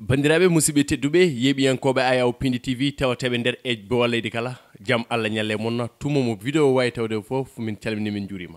bandiraɓe musidɓe tedduɓe yeeɓiyankoɓe aya o pindi tv tawataɓe nder e bowa leydi kala jaam allah ñalle e moon tuma mo vidéo wawi tawde fof min calmini min juurima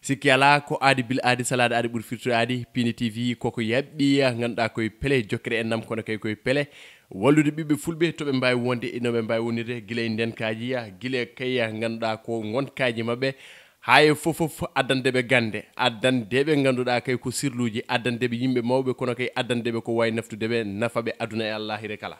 sikki ala ko aadi bil aadi salade aadi ɓuuri firtude aadi pindi tv koko yaɓɓi ganduɗa koye pele jokkere en nam kono kay koye pele wallude ɓiɓɓe fulɓe toɓe mbawi wonde inoɓe e mbawi wonirde guila e ndenkaji guila kay ganduɗa ko gonkaji mabɓe haye fofof addandeɓe gande addandeɓe ganduɗa kay ko sirluji addandeɓe yimɓe mawɓe kono kay addandeɓe ko wawi naftudeɓe nafaɓe aduna e allahire kala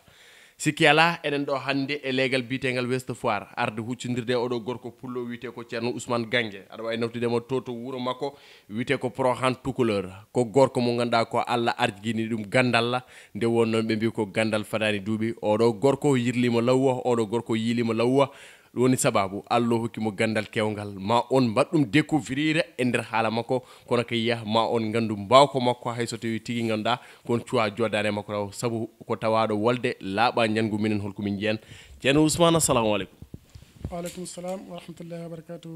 sikki ala eɗen ɗo hande e leegal biyetegal west foir arde huccodirde e oɗo gorko pullo wiyete ko ceerno ousmane gangue aɗa wawi naftudema to to wuuro makko wiyete ko prohan toucoleur ko gorko mo ganduɗa ko allah arjiguini ɗum gandalla nde won noon ɓe mbi ko gandal fadani duuɓi oɗo gorko yirlima lawwa oɗo gorko yiilima lawwa ɗum woni sababu allah hokkimo gandal kewgal ma on mbaɗɗum découvrira e nder haala makko kono ka yiya ma on gandu mbawko makko hayso tawi tigui ganduɗa kon cuwa joddane e makko raw saabu ko tawaɗo wolde laaɓa ñangu minen holkomin jeyan ceerno ousmane assalamu aleykum waaleykum salam warahmatullahi wabarakatu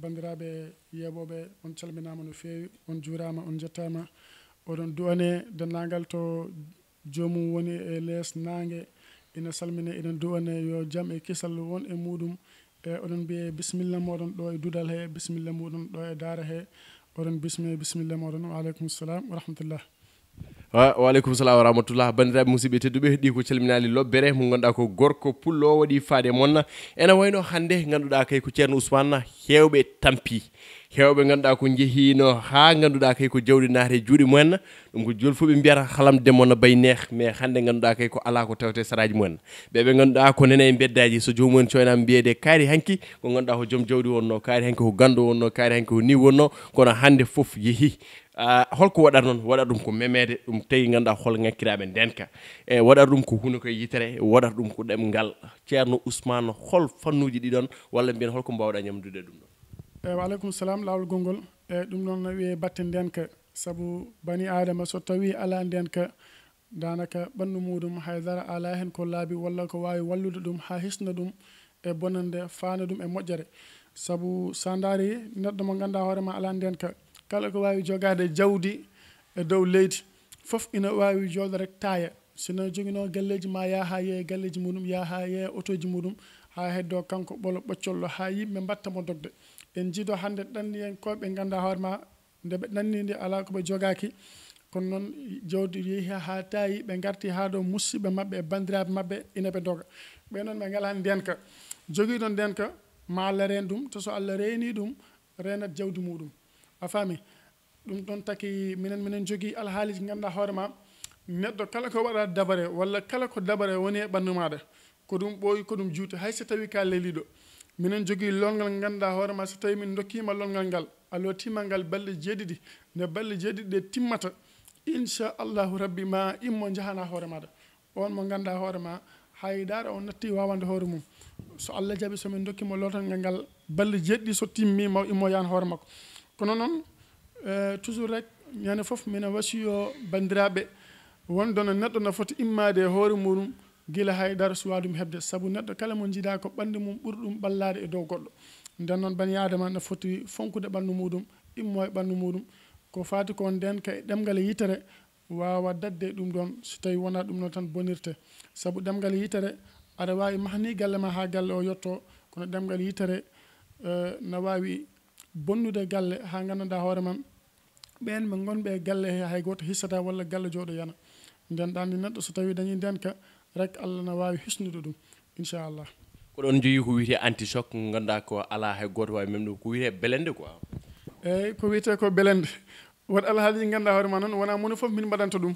bandiraɓe yeɓoɓe on calminama no fewi on jurama on jettama oɗon duwane dendagal to jomum woni e lees nangue ina salmina eɗen duwana yo jaam e kisal won e muɗum e oɗon mbiye bisimilla moɗon ɗo e dudal he bisimilla muɗon ɗo e daara he oɗon bisme bisimilla moɗon waaleykum salam wa rahmatullah waaleykum salam wa rahmatullah bandiraɓe musidɓe tedduɓe ɗi ko calminali lobbere mo ganduɗa ko gorko pullo waɗi faade moon ene wayno hannde ganduɗa kay ko ceerno ousmane hewɓe tampi hewɓe ganduɗa ko jeehino ha ganduɗa kay ko jawdi naati juuɗe mumen ɗum ko joni foof ɓe mbiyata halamde moon bay mais hannde ganduɗa kay ko ala ko tawte saraji mumen ɓeɓe ganduɗa ko nene e beddaji so jomumen coynama mbiyede kaari hanki ko ganduɗa ko joom jawdi wonno kaari hanki ko gandu wonno kaari hanki ko ni wonno kono hannde foof yeehi holko waɗatnon waɗa ɗum ko memede ɗum tawi ganduɗa hol ngakkiraɓe ndenka e waɗata ɗum ko hunde koye yitere waɗata ɗum ko ɗemgal ceerno ousmane hol fannuji ɗiɗon walla mbiyen holko mbawɗa ñamdude ɗum ɗon eyi wa aleykum salam lawol gongol eyi ɗum noon wiye batte ndenka saabu bani adama so tawi ala ndenka danaka ɓandu muɗum haydara ala hen ko laabi walla ko wawi wallude ɗum ha hisna ɗum e bonande faana ɗum e moƴƴere saabu sa daari neɗɗo mo ganduɗa hoorema ala ndenka kala ko wawi jogade jawdi e dow leydi foof ina wawi jooɗo rek taaya sino jogino galleji ma yaha ye galleji muɗum yaha ye autoji muɗum ha heddo kanko ɓolo ɓoccollo ha yimɓe mbattamo dogde en jiido hande ɗanni en koɓe ganda hoore ma nde ɓe ɗanni nde ala koɓe jogaki kono noon jawdi yeehi ha taayi ɓe garti ha ɗo musidɓe mabɓe e bandiraɓe mabɓe ina ɓe doga ɓe noon ɓe ngala ndenka joguiɗo ndenka ma allah ren ɗum to so allah reni ɗum renat jawdi muɗum a faami ɗum ɗon taki minen minen jogii alhaaliji ngannduɗaa hoore ma neɗɗo kala ko waɗa dabare walla kala ko dabare woni e ɓanndu maaɗa ko ɗum ɓooyi ko ɗum juuta hay so tawi ka leli ɗo minen jogii lolngal ngannduɗaa hoore ma so tawi min dokkiima lolngal ngal alo timmal ngal balɗe jeeɗiɗi nde balɗe jeeɗiɗi ɗe timmata inchallahu rabbi ma immo njahana hoore maaɗa on mo ngannduɗaa hoore ma haydaara o natti wawande hoore mum so allah jaɓi somin dokkiima lotolngal ngal balɗe jeeɗiɗi so timmima immo yahan hoore makko kono noon eh, toujours rek ñande fof mine wasiyo banndiraaɓe wonɗo no neɗɗo no foti immaade e hoore muɗum gila haydara suwa ɗum heɓde sabu neɗɗo kala mo jiiɗa ko ɓanndu mum ɓuri ɗum ɓallaade e dow goɗɗo nden noon bani adama no foti fonkude ɓanndu muɗum immo e ɓanndu muɗum ko faati ko nden ka e ɗemngal yitere wawa dadde ɗum ɗon so tawi wona ɗum noon tan bonirte sabu ɗemngal yitere aɗa wawi mahani galle ma ha galle o yetto kono ɗemngal yitere eh, na wawi bonnude galle ha gandanɗa hoore ma ɓen ɓe gonɓe e galle he hay goto hissata walla galle jooɗo yana nden ɗandi neɗɗo so tawi dañi ndenka rek allah ne wawi hisnude ɗum inchallah ko ɗon jogii ko wiyete anti choc ngannduɗaa ko alaa hay gooto waawi memde ko wiyete belende quoi eeyi ko wiyete ko belende won alhaali ngannduɗaa hoore ma noon wonaa moni fof min mbaɗanta ɗum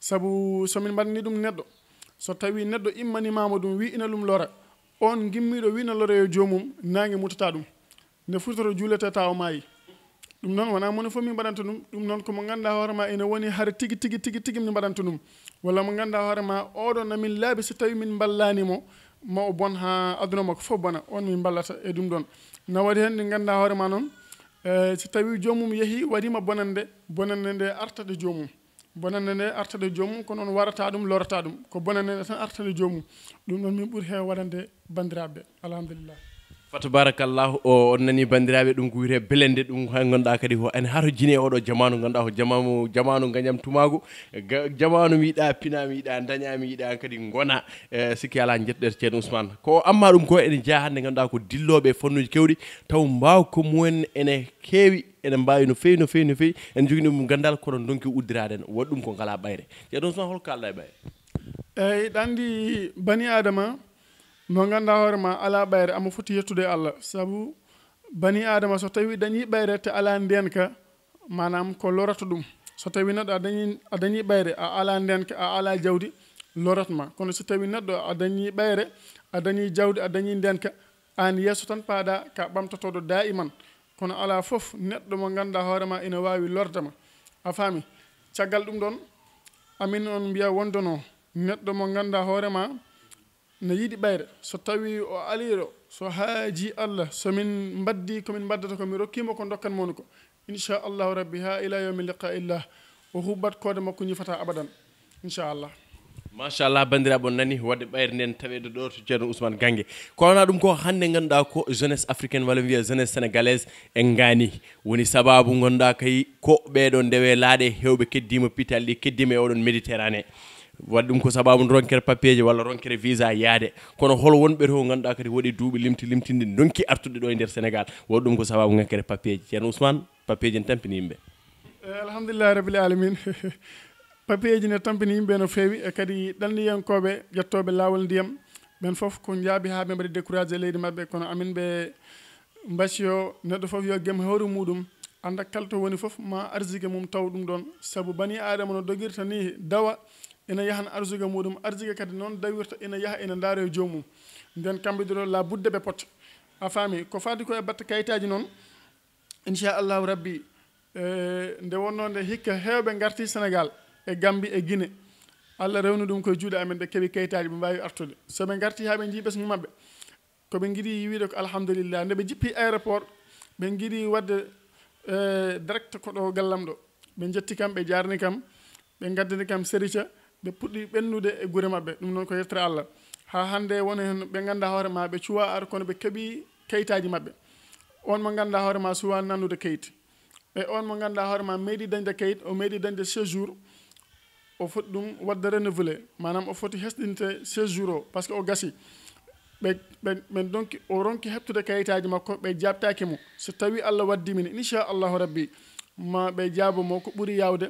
sabu somin mbaɗani ɗum neɗɗo so tawii neɗɗo immanimama ɗum wi ina ɗum lora on gimmiiɗo wiino lora yo joomum naange mutata ɗum ne futoro julata taw maayi ɗum noon wona moni fof min mbaɗanta ɗum ɗum noon komo ganduɗa hoore ene woni har tigi tigi tigi tigi min mbaɗanta wala mo ganda horema odo na namin laabi so min ballanimo ma o bon ha aduna mako fo bona on min ballata e dum don na wadi hen ni ganda horema non e so tawi jomum wadi ma bonande bonande arta de jomum bonande arta de jomum ko non warata dum lorata dum ko bonande tan arta de jomum dum non min buri heew wadande bandirabe alhamdulillah fato barakallahu o on nani banndiraaɓe ɗum ko wiyetee belende ɗum hay ngonɗaa kadi ho ene hato jine oɗo jamanu ngannduɗaa ko jamanu jamanu gañam tumaagu jamanu miyiɗaa pinaami yiɗaa dañaami yiɗaa kadi ngona e, sikki alaa jetɗeto ceeno ousmane ko amma ɗum ko ene jeya hannde ngannduɗaa ko dillooɓe e fannuuji kewɗi taw mbaaw ko mumen ene keewi ene mbaawi no feewi no feewi no feewi ene jogini ɗum ganndal kono donki uddiraaden waɗi ɗum ko ngalaa ɓayre ceeno ousmane holko kaalɗaa e ɓayre eeyi ɗanndi bani adama mo ganduɗa hoore ma ala ɓayre amo foti yettude allah saabu bani adama so tawi dañi ɓayre te ala ndenka manam ko lorata ɗum so tawi neɗɗo a dañi a dañi ɓayre a ala ndenka a ala jawdi loratma kono so tawi neɗɗo a dañi ɓayre a dañi jawdi a dañi ndenka an yesso tan paada ka ɓamtotoɗo daiman kono ala foof neɗɗo mo ganduɗa hoorema ina wawi lordema a faami caggal ɗum ɗon amin on mbiya wondono neɗɗo mo ganduɗa hoorema no yiɗi ɓayre so tawi o aliro so haaji allah somin mbaddi komin mbaddata komi rokkima ko dokkan moni ko inchallahu rabbi ha ila yawmi liqa illah o huɓɓat kode makko ñifata abadan inchallah machallah bandiraɓe on nani wadde ɓayre nden taweede ɗo to ceerno ousmane gangue kowona ɗum ko hannde ganduɗa ko jeunesse africaine walla wiya jeunesse sénégalaise en gani woni sababu gonduɗa kayi ko ɓeɗo ndewe laaɗe hewɓe keddima pitalɗi keddima e oɗon méditerranée wadde ɗum ko sababu ronkere papier ji walla ronkere visa yaade kono hol wonɓe to ganduɗa kadi waɗi duuɓi limti limtinde donki artude ɗo e nder sénégal waɗi ɗum ko sababu gankere papier ji ceerno ousmane papier ji ne tampini yimɓe eh, alhamdulillah rabbil alamin papier ji ne tampini yimɓe no feewi e kadi ɗanniyankoɓe ƴettoɓe lawol ndiyam ɓen foof ko jaabi ha ɓe mbaɗi découragé leydi mabɓe kono amin ɓe mbasi neɗɗo foof yo gem hawru muɗum anda kalto woni foof ma arsigué mum taw ɗum ɗon saabu bani adama no doguirta ni dawa ina yahan arsugue muɗum arsugue kadi noon dawirta ina yaaha ina daaro e jomum nden kamɓe duno la budde ɓe pot a faami ko fadi ko e batte kayitaji noon incha allahu rabbi e, nde wonno nde hikka hewɓe garti sénégal e gambi e guine allah rewni ɗum koye juuɗe amen ɓe keeɓi kayitaji ɓe mbawi artude soɓe garti ha ɓe jii ɓesgu mabɓe koɓe giɗi wiide ko alhamdulillah nde ɓe jippi aéroport ɓe giɗi wadde e, direct ko ɗo gallam ɗo ɓe jetti kam ɓe jarni kam ɓe gaddani kam sérica ɓe puɗɗi ɓennude e gure maɓɓe ɗum noon ko yettere allah ha hannde woni hen ɓe ngannduda hoore ma ɓe cuwa ar kono ɓe keeɓi keytaji maɓɓe on mo ngannduda hoore ma suwa nanndude keyt e on mo ngannduda hoore ma meeɗi dañde keyt o meeɗi dañde séjour o foti ɗum wadde renouvelé manam o foti hesɗinte séjour o par ce que o gasi ɓe ɓe ɓen donki o ronki heɓtude kayitaji makko ɓe jaabtaki mo so tawi allah waddimin inchallahu rabbi ma ɓe jaabu mo ko ɓuri yawde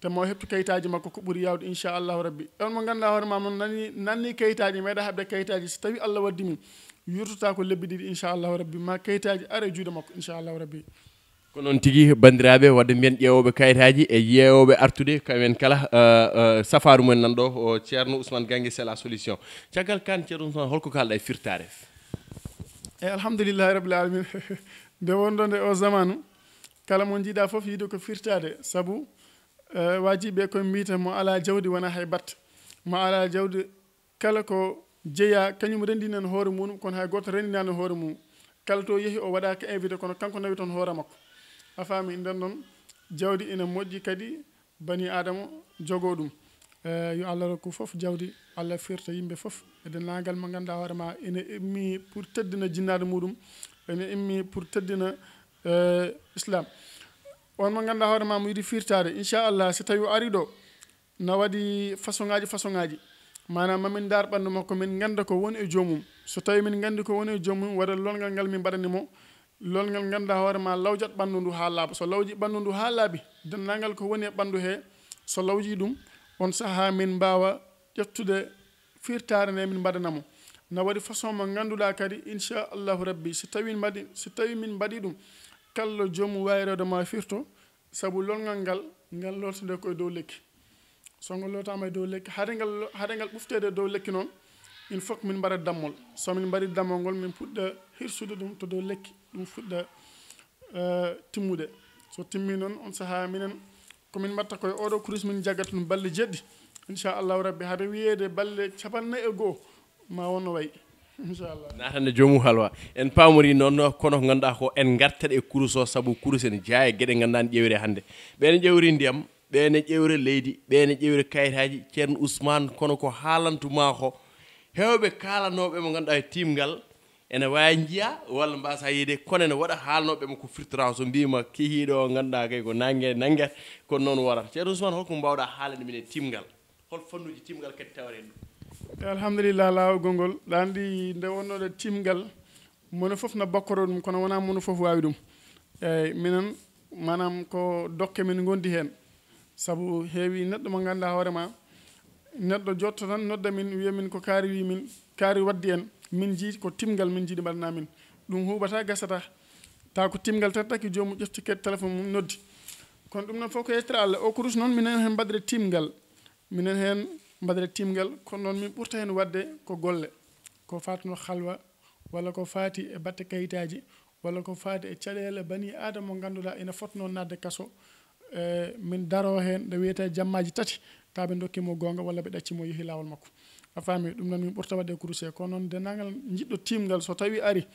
te mo heptu kayitaji makko ko ɓuuri yawde inchallahu rabbi on mo ganduɗa hoore ma mon nani nanni kayitaji meeɗa haɓde kayitaji so tawi allah waddimi yurtuta ko lebbi ɗiɗi inchallahu rabbi ma kayitaji ara e juuɗe makko inchallahu rabbi ko noon tigui bandiraɓe wadde mbiyen ƴeewoɓe kayitaji e yeewoɓe artude kamen kala uh, uh, safaru mumen nan ɗo o ceerno ousmane gangue c'est la solution caggal kane ceerno usmane holko kalɗa e firtare e alhamdoulillahi rabbil alamin nde wonɗo nde o zamanu kala mo jiiɗa foof yiide ko firtade saabu Eh, wajiɓe koye mbiyta mo ala jawdi wona hay batte mo ala jawdi kala ko jeeya kañum rendinan hoore mum kono hay goto rendinani hoore mum kala to yeehi o waɗaka invité kono kanko nawi toon hoore makko a faami nden noon jawdi ina moƴƴi kadi bani adama jogo ɗum eh, yo allah ko foof jawdi allah firta yimɓe foof e dennagal mo ganduɗa hoore ma ene immi pour teddina jinnade muɗum ene immi pour teddina eh, islam uh, on mo ganduɗa hoore ma mo yiiɗi firtade inchallah so tawi o ari ɗo no waɗi façon ngaji façon ngaji manam mamin dar bandu makko min ganda ko woni e jomum so tawi min gandi ko woni e jomum waɗa lolgal ngal min mo lolgal ganduɗa hoore ma lawjat ɓandu ndu ha so lawji ɓandu ndu ha laaɓi dendagal ko woni e he so lawji ɗum on saha min mbawa ƴettude firtare nde min mbaɗanamo na waɗi façon mo ganduɗa kadi inchallahu rabbi so tawi mbaɗi so tawi min mbaɗi ɗum kallo joomum wawirewde ma firto sabu lolngal ngal ngal lootode koye dow lekki so ngol lootama e dow lekki haɗengal haɗe ngal ɓuftede e dow lekki noon il faut que min mbaɗa dammol so min mbaɗi dammol ngol min puɗɗa hirsude ɗum to dow lekki ɗum fuɗɗa e, timmude so timmi noon on saaha minen komin mbatta koye oɗo kurus min jaggata ɗum balle jeɗɗi inchallahu rabbi haɓe wiyede balle capannayi e goho ma wonno wayi natande joomu halwa en paamori noon kono ngannduɗaa ko en ngartere e kurus o sabu kurus en jaaya e geɗe ngannduɗaa ne ƴewiree hannde ɓeene ƴewri ndiyam ɓeene ƴewre leydi ɓeene ƴewre kayitaaji ceerno ousmane kono ko haalantumaa ko heewɓe kaalanooɓe mo ngannduɗaa e tiimngal ene waawi njiya walla mbaasa yiide kono ene waɗa haalanooɓe ma ko firtoran so mbima kihiiɗo o ngannduɗaa kay ko nange nangeet kono noon warata ceerno ousmane holko mbawɗaa haalande min e tiimngal hol fannuuji tiimngal kadi tawreen ɗum e alhamdulillah laawol gongol ɗaanɗi nde wonnoɗe timgal mono fof na bakkoro ɗum kono wonaa mono fof waawi ɗum eeyi minen manam ko dokke min gondi heen sabu heewi neɗɗo mo nganndaa hoore ma neɗɗo jotto tan nodda min wiya min ko kaari wi min kaari waddi en min jii ko timgal min jiiɗi mbaɗanaa min ɗum huuɓata gasata taw ko timgal tan taki joomum ƴefti kedi téléphone mum noddi kono ɗum noon fof ko yettere allah o kurus noon minen heen mbaɗire timgal minen heen mbadere timgal kono noon min ɓurta heen waɗde ko golle ko fatno halwa walla ko faati e batte kayitaji walla ko faati e caɗele bani adama mo ngannduɗaa ina fotno nadde kaso e min daro heen nde wiyete jammaji tati taw ɓe dokkimo goonga walla ɓe ɗaccimo yehi laawol makko a faami ɗum noon min ɓurta waɗde crusé e kono noon denndangal jiɗɗo timgal so tawi ari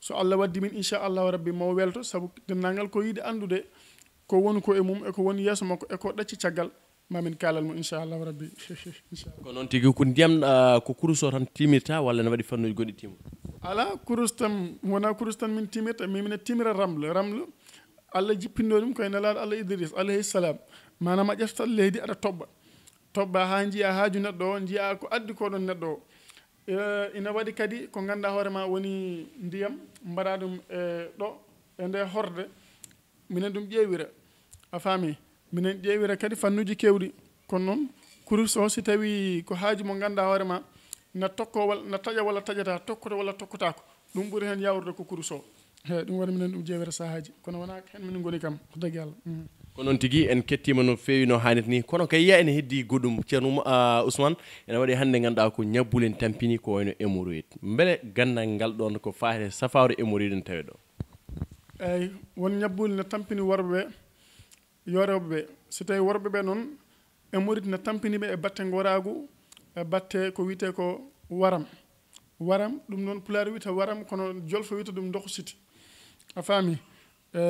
so allah waddi min inchallahu rabbi mao welto sabu denndangal ko yiide anndude ko woni ko e mum eko woni yeeso makko eko ɗacci caggal mamin kalalmo inchallahu rabbi ko noon tigi ko ndiyam ah, ko kurus o tan timirta walla ne waɗi fannuji goɗɗi timo ala kurus tan wona kurus tan min timirta mimine timira ramle ramle allah jippinno ɗum koye nelaɗo allah idris alayhi salam manam a ƴeftat leydi aɗa toɓɓa toɓɓa ha jiiya haaju neɗɗo o jiiya ko addi ko ɗon neɗɗo o eh, ina waɗi kadi ko ganduɗa hoorema woni ndiyam mbaɗa ɗum e ɗo e nde horde minen ɗum ƴeewira a faami minen ƴeewira kadi fannuji kewɗi kono noon kuris o si tawi ko haaji mo ngannduɗa hoore ma na tokko na taƴa walla taƴata tokkoto walla tokkotako ɗum ɓuri heen yawrude ko kuris o eyi ɗum waɗi minen ɗum jeewira sahaaji kono wona hen minen ngoni kam ko tagi allah mm. ko noon tigi en kettima no fewi no hanit ni kono ka yiya ene heddi goɗɗum ceerno ah, ousmane ene waɗi hannde ngannduɗa ko ñabbulen tampini ko wayno hémoroid mbele gandal ngal ɗon ko fate safaro hémoroid en tawe ɗo eyyi won ñabbuli ne tampini worɓeɓe yoreɓe ɓe so tawi worɓe ɓe noon e morit ne tampiniɓe e batte goragu e batte ko wiyete ko waram waram ɗum noon pulaar wiyta waram kono jolfo wiyta ɗum dokhsiti a faami e,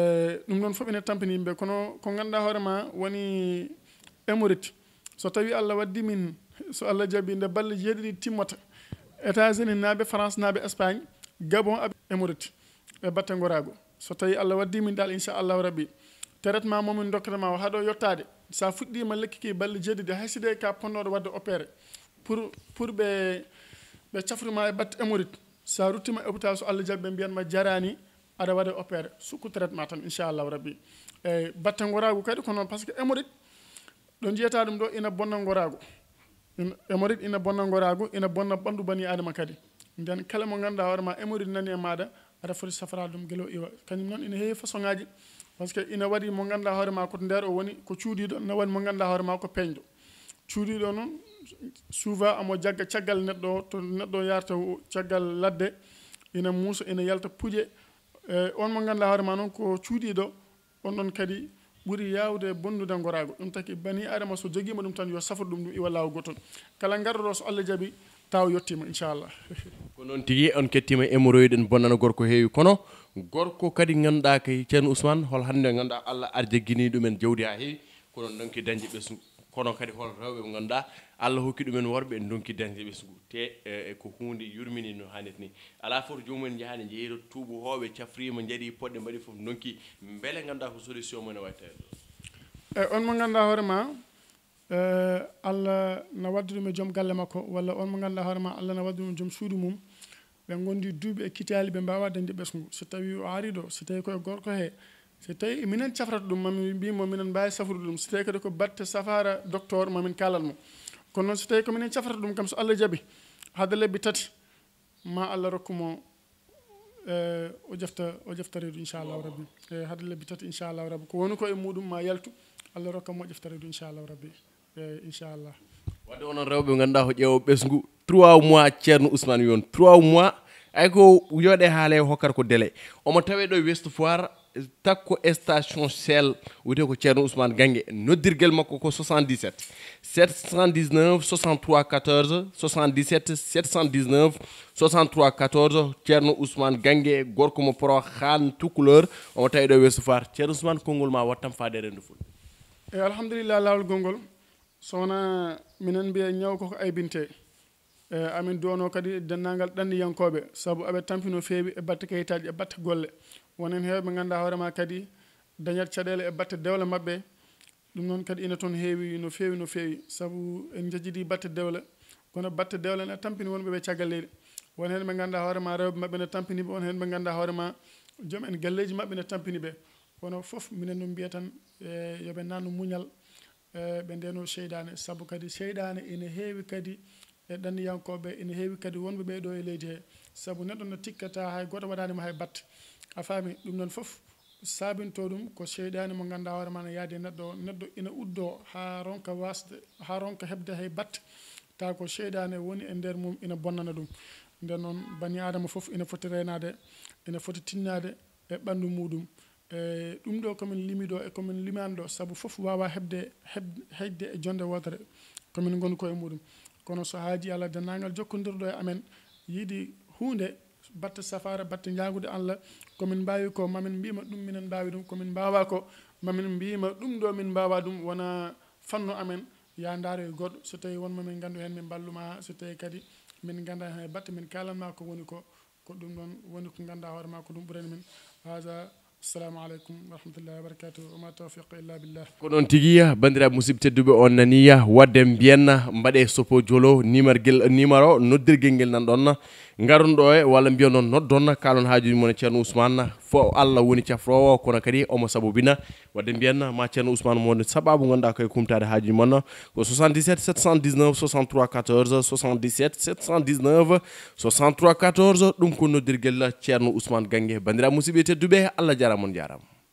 ɗum noon foof ɓe ne tampiniɓe kono ko ganduɗa hoorema woni emorit so tawi allah waddi min so allah jaɓi nde balle jeeɗiɗi timmota états unis naaɓe france naaɓe espagne gabon aɓe emorit e batte gorago so tawi allah waddi min dal inchallahu rabbi traitement momin dokkatama o haɗo yettade sa fuɗɗima lekkiki balle hay si de ka ponnoɗo wadde opéré pour pour ɓe ɓe cafrima e batte émorite sa ruttima hôpital so allah jaaɓi ɓe mbiyanma jarani aɗa waɗa opéré sukku traitement tan inchallahu rabbi eyyi batte goragu kadi ko noon par ce que émorite ɗo jiyata ɗum ɗo ina bonna goragu émorite ina bonna goragu ina bonna ɓandu bani adama kadi nden kala mo ganduɗa hoorema émorite nani e maɗa aɗa foti safrade ɗum gueelo iwa kañum noon ina heewi façon ŋaji par ce que ina waɗi mo ngannduɗaa hoore ma koto ndeer o woni ko cuuɗiiɗo ina waɗi mo ngannduɗaa hoore ma ko peeñɗo cuuɗiiɗo noon souvent omo jagga caggal neɗɗo o to neɗɗo o yarata caggal ladde ina muusa ina yalta puƴe e eh, on mo ngannduɗaa hoore ma noon ko cuuɗiiɗo on ɗon kadi ɓuri yaawde bonndude ngoraago ɗum taki bani adama so jogiima ɗum tan yo safru ɗum ɗum iwa laawo gotol kala ngarɗoɗo so allah jaɓi taw yettima inchallah ko noon tigi on kettima emoroyɗen bonnana gorko heewi kono gorko kadi ganduɗa kay ceerno ousmane hol hande ganduɗa allah ar jaggini ɗumen jawdi ha heewi kono donki dañde ɓesgu kono kadi hol rewɓe nganda ganduɗa allah hokki ɗumen worɓe en donki dañde ɓesgu te e, e, ko hunde yurmini no hannit ni ala jomumen jahani jeeyito tuubo hoɓe cafrima jaɗi poɗɗe mbaɗi foof donki beele ganduɗa ko solution mumen e wattaɗe ɗo on mo ganduɗa e, allah na waddu ɗum e joom galle makko walla on mo ganduɗa allah na waddu ɗum joom suudu mum ɓe gondi duuɓi e kitali ɓe mbawa dañde ɓesgu so tawi o ari ɗo so tawi koye gorko he so tawi minen cafrata ɗum mami mbimo minen mbawi safrude ɗum so tawi kadi ko batte safara docteur mamin kalanmo kono noon so tawi ko minen cafrata ɗum kam so allah jaaɓi haada lebbi tati ma allah rokkumo e, o jafta o jafta reedu inchallahu rabbi e haada lebbi tati inchallahu rabbi ko woni ko e muɗum ma yaltu allah rokkamo o jafta reedu inchallahu rabbi e inchallah wadde onon rewɓe ganduɗa ko ƴeewo ɓesgu trois mois ceerno ousmane Yone trois mois ay ko yooɗe haala hokkar hokkata ko délai omo tawe do west foire takko station sel de ko ceerno ousmane gangue noddirgel makko ko 77 719 63 14 77 719 63 14 ceerno ousmane gangue gorko mo pro han toucouleur omo tawi ɗo west foire ceerno ousmane kongol ma wattam faade rende ful eyi eh, alhamdulillah lawol gongol a minen mbiya ñaw ay E, amin dono kadi dennagal ɗanniyankoɓe saabu aɓe tampino fewi e batte kayitaji e batte golle wonen hewɓe ganduɗa hoorema kadi dañat caɗele e batte dewle mabɓe ɗum noon kadi ina toon heewi no fewi no fewi saabu en jajjidi batte dewle kono batte dewle ne tampini wonɓe ɓe caggal leydi won hen ɓe ganduɗa hoorema rewɓe mabɓe ne tampiniɓe won hen ɓe ganduɗa hoorema joom en galleji mabɓe ne tampini ɓe kono foof minen no mbiya tan e yooɓe nannu muñal e, ɓe ndeno cheydane saabu kadi cheydane ene heewi kadi e ɗanniyankoɓe ina heewi kadi wonɓe ɓeeɗo e leydi hee sabu neɗɗo no tikkata hay goɗo waɗanima hay batte a faami ɗum noon fof saabinto ɗum ko seyɗani mo ganduɗa hoore ma ne yaadi neɗɗo neɗɗo ina uddo ha ronka wasde ha ronka heɓde hay batte taw ko seyɗani woni e nder mum ina bonnana ɗum nden noon bani adama foof ina foti reynade ina foti tinnade e ɓandu muɗum e ɗum ɗo komin limiɗo e komin limani ɗo saabu foof wawa heɓde heɓde heƴde e jonde wotere komin gonduko e muɗum kono so haaji allah dennagal jokkodirɗo e amen yiiɗi hunde batte safara batte jagude allah komin mbawi ko mamin mbima ɗum minen mbawi ɗum komin mbawa ko mamin mbima ɗum ɗo min mbawa ɗum wona fannu amen ya daaro e goɗɗo so tawi wonma min gandu hen min balluma so tawi kadi min ganda hen batte min kalanma ko woni ko ko ɗum ɗon woni ko ganduɗa hoore ma ko ɗum ɓurani min haga السلام عليكم ورحمة الله وبركاته وما توفيق إلا بالله كنون تيجي بندرا مصيبة دوبة أنانية ودم بينا مبدا سوبو جولو نيمار جل نيمارو ندير جنجل نندونا نعارون دوي ولم بيونو ندونا كارون هاجو من تشان عثمان فو الله وني تفرو كنا كري أما سبب بينا ودم بينا ما تشان عثمان من سبب عن دا كي منا 77 79 63 14 77 79 63 14 دم كنو ندير جل تشان عثمان جنجل بندرا مصيبة دوبة الله جرا jaaramoon jaaraam